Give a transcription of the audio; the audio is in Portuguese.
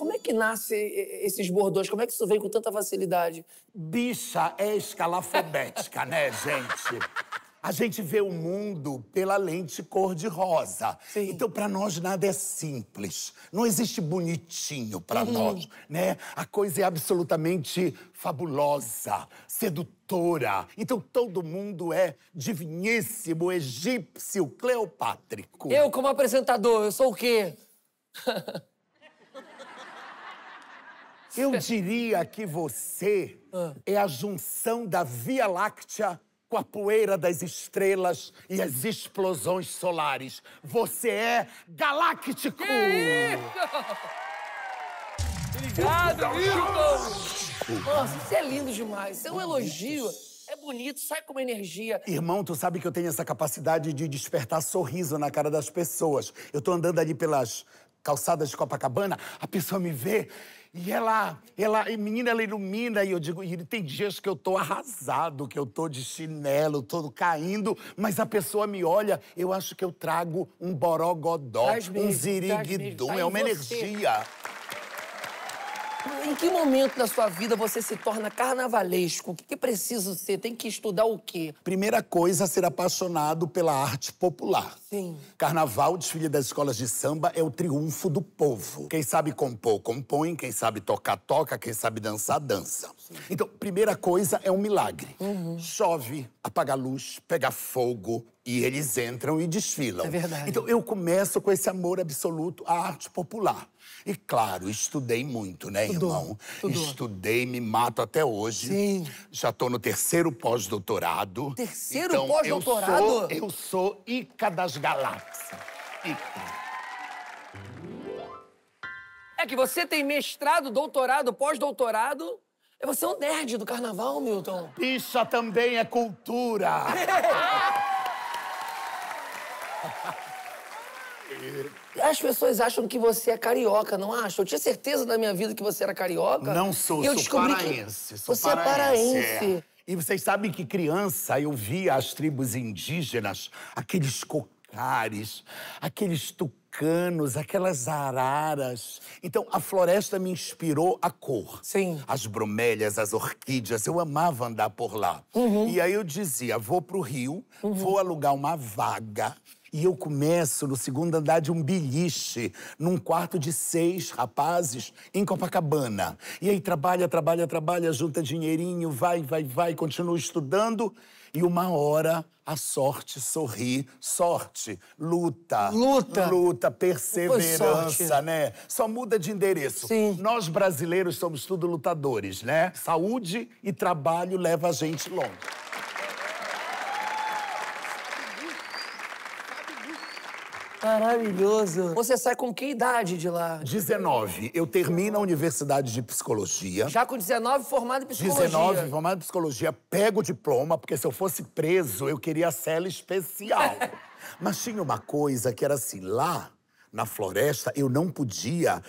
Como é que nasce esses bordões? Como é que isso vem com tanta facilidade? Bicha é escalafobética, né, gente? A gente vê o mundo pela lente cor-de-rosa. Então, para nós, nada é simples. Não existe bonitinho para uhum. nós, né? A coisa é absolutamente fabulosa, sedutora. Então, todo mundo é diviníssimo, egípcio, cleopátrico. Eu, como apresentador, eu sou o quê? Eu diria que você ah. é a junção da Via Láctea com a poeira das estrelas e as explosões solares. Você é galáctico! Que isso? Obrigado, Milton! Nossa, isso é lindo demais. Isso é um elogio. É bonito, sai com uma energia. Irmão, tu sabe que eu tenho essa capacidade de despertar sorriso na cara das pessoas. Eu tô andando ali pelas calçadas de Copacabana, a pessoa me vê e ela, ela, e menina, ela ilumina e eu digo, e tem dias que eu tô arrasado, que eu tô de chinelo, todo caindo, mas a pessoa me olha, eu acho que eu trago um borogodó, um ziriguidum, é uma você. energia. Em que momento da sua vida você se torna carnavalesco? O que, que precisa ser? Tem que estudar o quê? Primeira coisa, ser apaixonado pela arte popular. Sim. Carnaval, desfile das escolas de samba, é o triunfo do povo. Quem sabe compor, compõe. Quem sabe tocar, toca. Quem sabe dançar, dança. Sim. Então, primeira coisa é um milagre. Uhum. Chove, apaga a luz, pega fogo e eles entram e desfilam. É verdade. Então eu começo com esse amor absoluto à arte popular. E claro, estudei muito, né, irmão? Estudei, me mato até hoje. Sim. Já tô no terceiro pós-doutorado. Terceiro então, pós-doutorado? Eu, sou, eu sou Ica das Galáxias. Ica. É que você tem mestrado, doutorado, pós-doutorado você é um nerd do carnaval, Milton. Bicha também é cultura. As pessoas acham que você é carioca, não acham? Eu tinha certeza na minha vida que você era carioca. Não sou, e eu sou paraense. Que você é paraense. é paraense. E vocês sabem que criança eu via as tribos indígenas, aqueles coqueiros araucárias, aqueles tucanos, aquelas araras. Então, a floresta me inspirou a cor. Sim. As bromélias, as orquídeas, eu amava andar por lá. Uhum. E aí eu dizia, vou pro Rio, uhum. vou alugar uma vaga e eu começo no segundo andar de um bilhete, num quarto de seis rapazes, em Copacabana. E aí trabalha, trabalha, trabalha, junta dinheirinho, vai, vai, vai, continua estudando. E uma hora a sorte sorri. Sorte, luta. Luta. Luta, perseverança, né? Só muda de endereço. Sim. Nós brasileiros somos tudo lutadores, né? Saúde e trabalho leva a gente longe. Maravilhoso. Você sai com que idade de lá? 19. Eu termino a universidade de psicologia. Já com 19, formado em psicologia. 19, formado em psicologia. Pego o diploma, porque se eu fosse preso, eu queria a cela especial. Mas tinha uma coisa que era assim, lá na floresta, eu não podia